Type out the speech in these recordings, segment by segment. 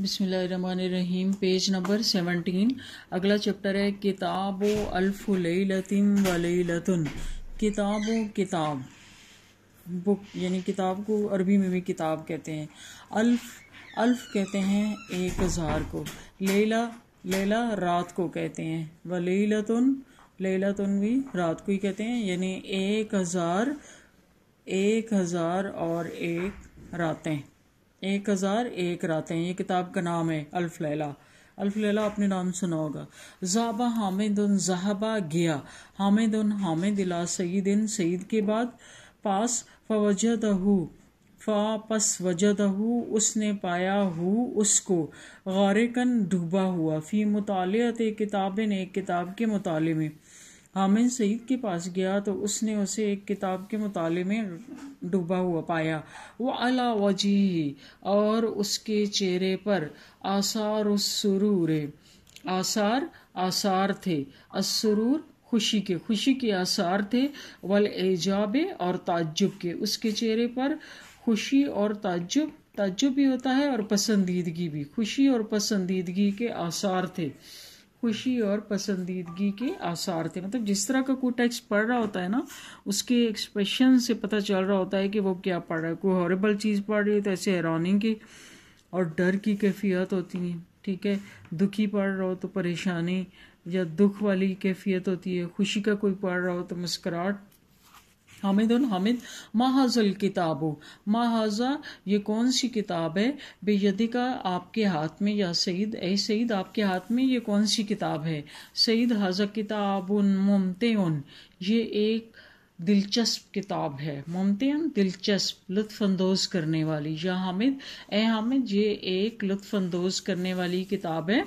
बिसमीम page number seventeen अगला chapter है किताब व वलतन किताब किताब बुक यानी किताब को अरबी में भी किताब कहते हैं अल्फ अल्फ कहते हैं एक हज़ार को लेला लेला रात को कहते हैं वलतन लेलातन भी रात को ही कहते हैं यानी एक हज़ार एक हज़ार और एक रातें एक हज़ार एक रातें ये किताब का नाम है अल्फ लैला अल्फ लैला आपने नाम सुना होगा जहाबा हामिद उन जहाबा गया हामिद उन हामिद इला सईदिन सईद के बाद पास फवजदहू फा पस वजदहू उसने पाया हु उसको कन डूबा हुआ फ़ी एक किताबिन एक किताब के मुताले में हामिद सईद के पास गया तो उसने उसे एक किताब के मुताले में डूबा हुआ पाया वह अला वजी और उसके चेहरे पर आसार सुरूर आसार आसार थे असरूर खुशी के खुशी के आसार थे वल एजाबे और ताज्जुब के उसके चेहरे पर खुशी और ताज्जुब ताज्जुब भी होता है और पसंदीदगी भी खुशी और पसंदीदगी के आसार थे खुशी और पसंदीदगी के आसार थे मतलब जिस तरह का कोई टेक्स्ट पढ़ रहा होता है ना उसके एक्सप्रेशन से पता चल रहा होता है कि वो क्या पढ़ रहा है कोई हॉरेबल चीज़ पढ़ रही है तो ऐसे हैरानी की और डर की कैफियत होती है ठीक है दुखी पढ़ रहा हो तो परेशानी या दुख वाली कैफियत होती है खुशी का कोई पढ़ रहा हो तो मुस्कराहट हामिद हामिद महाजुल किताबो महाजा ये कौन सी किताब है बेयदी का आपके हाथ में या सईद ए सईद आपके हाथ में ये कौन सी किताब है सईद हाजा किताब उन ये एक दिलचस्प किताब है मुमतन दिलचस्प लुत्फानंदोज करने वाली या हामिद ए हामिद ये एक लुत्फानंदोज करने वाली किताब है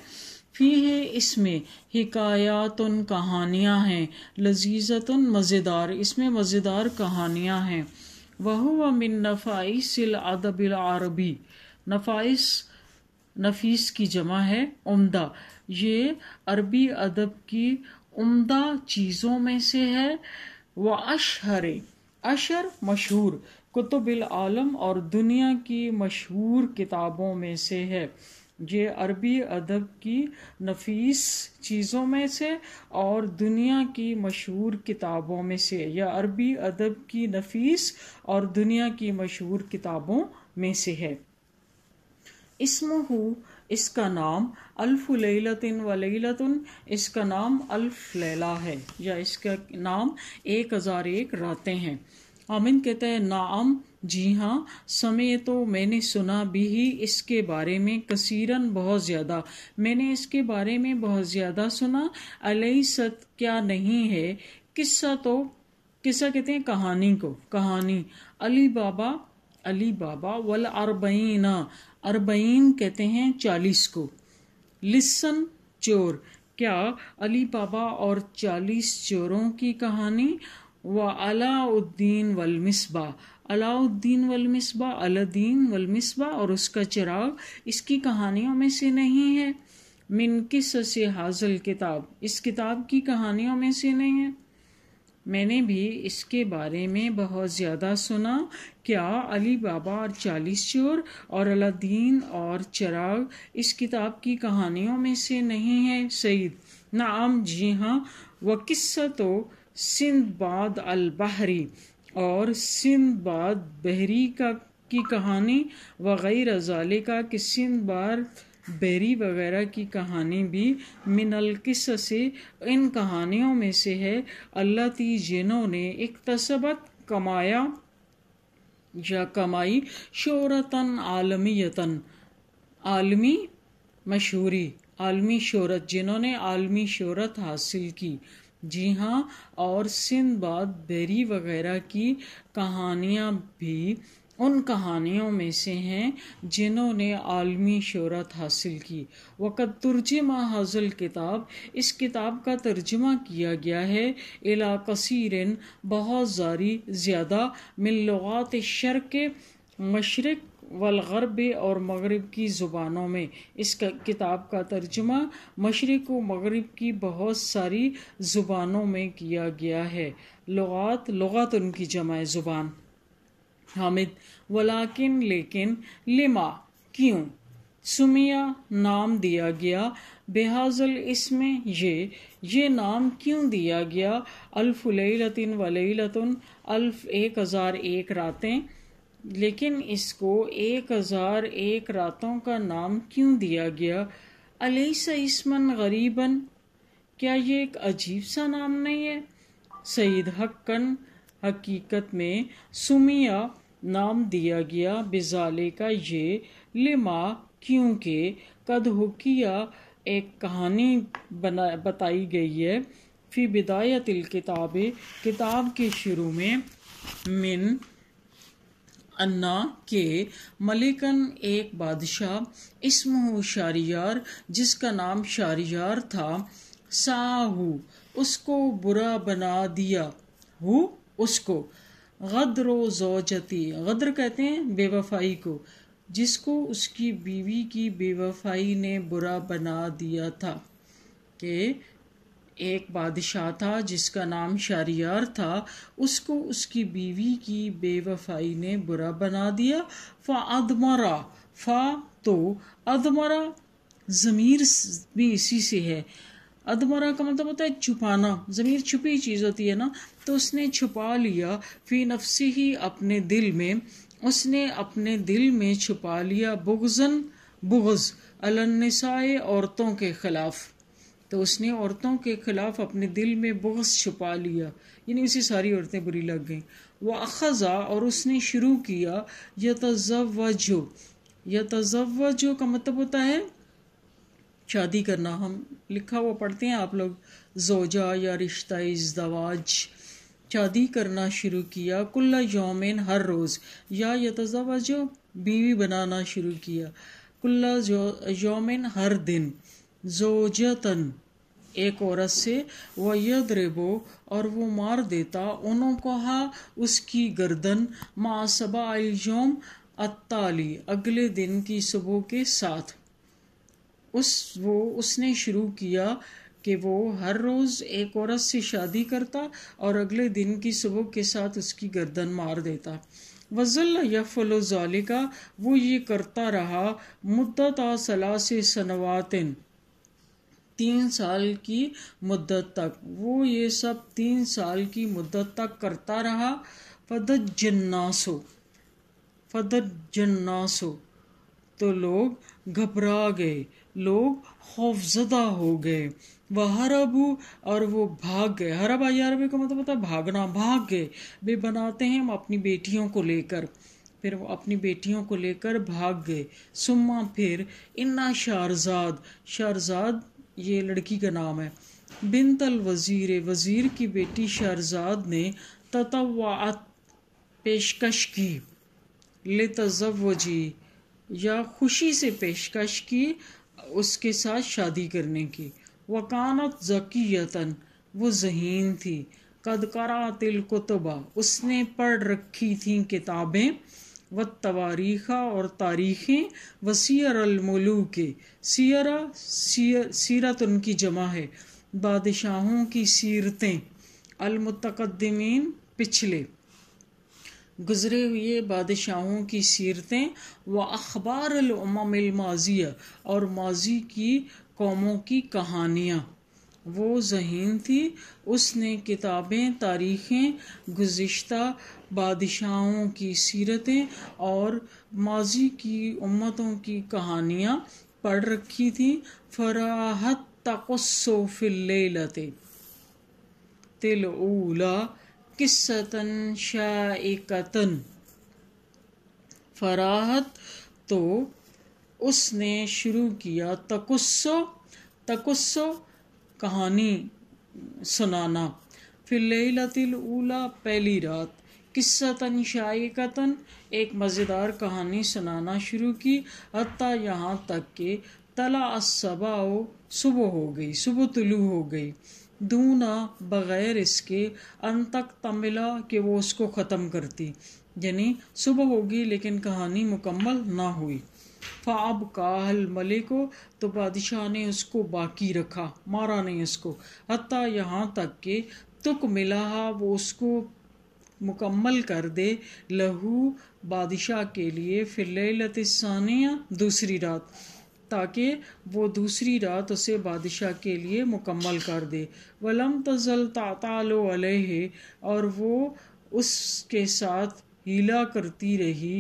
फी है इसमें हिकायातन कहानियाँ हैं लजीजतन मज़ेदार इसमें मज़ेदार कहानियाँ हैं वह मिन नफ़ाइस अदबिल आरबी नफ़ाइस नफीस की जमा है उम्दा ये अरबी अदब की उम्दा चीज़ों में से है व अशहर अशर मशहूर कुतुबिल आलम और दुनिया की मशहूर किताबों में से है ये अरबी अदब की नफीस चीज़ों में से और दुनिया की मशहूर किताबों में से या अरबी अदब की नफीस और दुनिया की मशहूर किताबों में से है इसमहू इसका नाम अल्फुलतिन वलीलतन व इसका नाम अल्फ लैला है या इसका नाम एक हज़ार एक रातें हैं आमिन कहते हैं नाम जी हाँ समय तो मैंने सुना भी ही इसके बारे में कसीरन बहुत ज़्यादा मैंने इसके बारे में बहुत ज़्यादा सुना अलई सत क्या नहीं है किस्सा तो किस्सा कहते हैं कहानी को कहानी अली बाबा अली बाबा वल अरबईना अरबईन कहते हैं चालीस को लिसन चोर क्या अली बाबा और चालीस चोरों की कहानी व अलाउद्दीन वलमिसबा अलाउद्दीन वलमिसबा अलादीन वलमिसबा और उसका चिराग इसकी कहानियों में से नहीं है मिन किस से हाजल किताब इस किताब की कहानियों में से नहीं है मैंने भी इसके बारे में बहुत ज़्यादा सुना क्या अली बाबा और चालीस चोर और अलादीन और चिराग इस किताब की कहानियों में से नहीं है सईद नाम जी हाँ वह किस्सा तो सिंदबाद अल बहरी और सिंदबाद बहरी का की कहानी वगैरह जाले का कि सिंदबाद बेरी वगैरह की कहानी भी मिनल किस से इन कहानियों में से है अल्लाह ती जिन्होंने एक तसबत कमाया या कमाई शोरतन आलमीयतन आलमी मशहूरी आलमी शोरत जिन्होंने आलमी शोरत हासिल की जी हाँ और सिंदबाद बेरी वगैरह की कहानियाँ भी उन कहानियों में से हैं जिन्होंने आलमी शहरत हासिल की वक़्त तर्जमा हाजल किताब इस किताब का तर्जमा किया गया है इला बहुत सारी ज़्यादा मिलवात शर्क मशरक़ वलगरब और मगरब की ज़ुबानों में इस किताब का तर्जमा मशरक़ व मगरब की बहुत सारी ज़ुबानों में किया गया है लगात लगात उनकी जमाए ज़ुबान हामिद वलाकिन लेकिन लिमा क्यों सुमिया नाम दिया गया बेहाजल इसमें ये ये नाम क्यों दिया गया अल्फ़ुलतिन वलतिन अल्फ एक हज़ार एक रातें लेकिन इसको एक हज़ार एक रातों का नाम क्यों दिया गया अलीसा गरीबन क्या ये एक अजीब सा नाम नहीं है सईद हक्कन हकीकत में सुमिया नाम दिया गया बिजाले का ये लिमा क्योंकि कदहुकिया एक कहानी बना बताई गई है फ़ी बिदायतिल किताबे किताब के शुरू में मिन अन्ना के मलिकन एक बादशाह इसमह शारियार जिसका नाम शारियार था साहू उसको बुरा बना दिया हु उसको गद्र जोजती गद्र कहते हैं बेवफाई को जिसको उसकी बीवी की बेवफाई ने बुरा बना दिया था के एक बादशाह था जिसका नाम शारियार था उसको उसकी बीवी की बेवफाई ने बुरा बना दिया फा अदमरा फा तो अदमरा ज़मीर भी इसी से है अदमरा का मतलब होता है छुपाना ज़मीर छुपी चीज़ होती है ना तो उसने छुपा लिया फी नफसी ही अपने दिल में उसने अपने दिल में छुपा लिया बुगजन बुगज अलनसाए औरतों के खिलाफ़ तो उसने औरतों के खिलाफ अपने दिल में बहुत छुपा लिया यानी उसे सारी औरतें बुरी लग गईं वह अखज़ा और उसने शुरू किया यह तजवजो यह तजवजो का मतलब होता है शादी करना हम लिखा हुआ पढ़ते हैं आप लोग जोजा या रिश्ता इजदवाज शादी करना शुरू किया कुल्ला योमिन हर रोज़ या यह तजवजो बीवी बनाना शुरू किया कुल्ला यौमिन हर दिन जोजतन एक औरत से वह और वो मार देता उन्होंने कहा उसकी गर्दन मासबा अलजोम अत्ताली अगले दिन की सुबह के साथ उस वो उसने शुरू किया कि वो हर रोज़ एक औरत से शादी करता और अगले दिन की सुबह के साथ उसकी गर्दन मार देता वज़ल यफ़ल ज़ालिका वो ये करता रहा मुद्दत सलाह से सनवातिन तीन साल की मुद्दत तक वो ये सब तीन साल की मुद्दत तक करता रहा फदत जन्नासो फदत जन्नासो तो लोग घबरा गए लोग खौफजदा हो गए वह हरबू और वो भाग गए आई अरबे का मतलब होता है भागना भाग गए वे बनाते हैं हम अपनी बेटियों को लेकर फिर वो अपनी बेटियों को लेकर भाग गए सुम्मा फिर इन्ना शारजाद शारजाद ये लड़की का नाम है बिनतल वज़ीर वज़ीर की बेटी शहजाद ने ततवात पेशकश की ले तजवजी या खुशी से पेशकश की उसके साथ शादी करने की वकानत जकीयतन वो जहीन थी कदकरा तिल कुतबा उसने पढ़ रखी थी किताबें व तवारीख़ा और तारीखें व सीरमलू के सीरा सीर, सीरत उनकी जमा है बादशाहों की सीरतें अलमतकदमीन पिछले गुज़रे हुए बादशाहों की सीरतें व अखबार माजिया और माजी की कौमों की कहानियाँ वो जहीन थी उसने किताबें तारीखें गुज्त बादशाहों की सीरतें और माजी की उम्मतों की कहानियाँ पढ़ रखी थी फराहत तकसोफिल्लते तिल ऊला किस्सतन शाइकतन फराहत तो उसने शुरू किया तकस्सो तकस्सो कहानी सुनाना फिर उला पहली रात तन शाइकतन एक मज़ेदार कहानी सुनाना शुरू की अतः यहाँ तक के तला असबा सुबह हो गई सुबह तुलु हो गई दूना बग़ैर इसके अन तक तमिला कि वो उसको ख़त्म करती यानी सुबह होगी लेकिन कहानी मुकम्मल ना हुई फ़ाब काहल मले को तो बादशाह ने उसको बाकी रखा मारा नहीं उसको हती यहाँ तक कि तुक मिला वो उसको मुकम्मल कर दे लहू बादशाह के लिए फिलत सानिया दूसरी रात ताकि वो दूसरी रात उसे बादशाह के लिए मुकम्मल कर दे वलम तजल तातालो अलह और वो उसके साथ हीला करती रही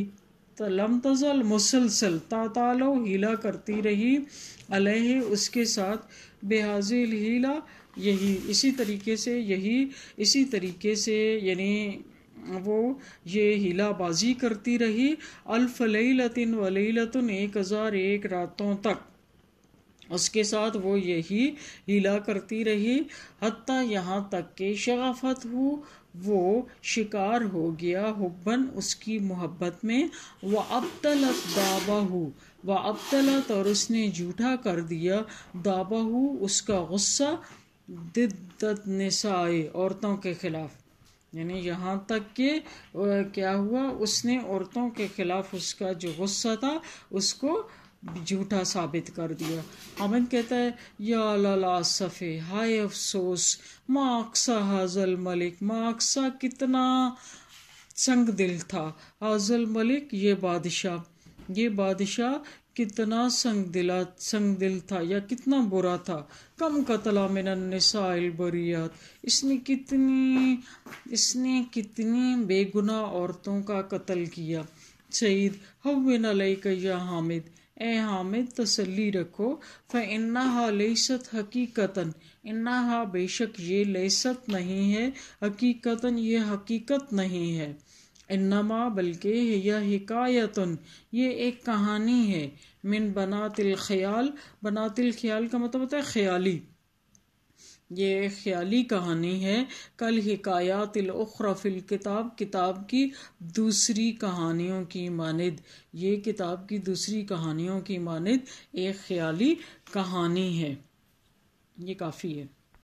लम तजल मुसलसल तातालो हीला करती रही अलह उसके साथ बेहाजिल हीला यही इसी तरीके से यही इसी तरीके से यानी वो ये हीलाबाजी करती रही अलफ लतिन व एक हज़ार एक रातों तक उसके साथ वो यही लीला करती रही हती यहाँ तक के शगाफत हो वो शिकार हो गया हुबन उसकी मोहब्बत में व अब तलत दाबा हो व अब तलत और उसने झूठा कर दिया दाबा हो उसका गुस्सा दिद्दत नसाए औरतों के खिलाफ यानी यहाँ तक कि क्या हुआ उसने औरतों के खिलाफ उसका जो गुस्सा था उसको झूठा साबित कर दिया अमन कहता है या लला सफ़े हाय अफसोस माकसा हाजल मलिक माक्सा कितना संग दिल था हाजल मलिक ये बादशाह ये बादशाह कितना संग दिला संग दिल था या कितना बुरा था कम कतला मिनसाइल बरियात इसने कितनी इसने कितनी बेगुनाह औरतों का कत्ल किया सईद हविन अलैक या हामिद ए हामिद तसली रखो फ़ इन्ना हा लेसत हकीकतन इन्ना हा बेशक ये लेसत नहीं है हकीकतन ये हकीकत नहीं है इन्नमा बल्कि यह हिकायतन ये एक कहानी है मिन बनातिल ख्याल बनातिल ख्याल का मतलब होता है ख्याली ये एक ख्याली कहानी है कल हिकायात फिल किताब किताब की दूसरी कहानियों की मानद ये किताब की दूसरी कहानियों की मानद एक ख्याली कहानी है ये काफ़ी है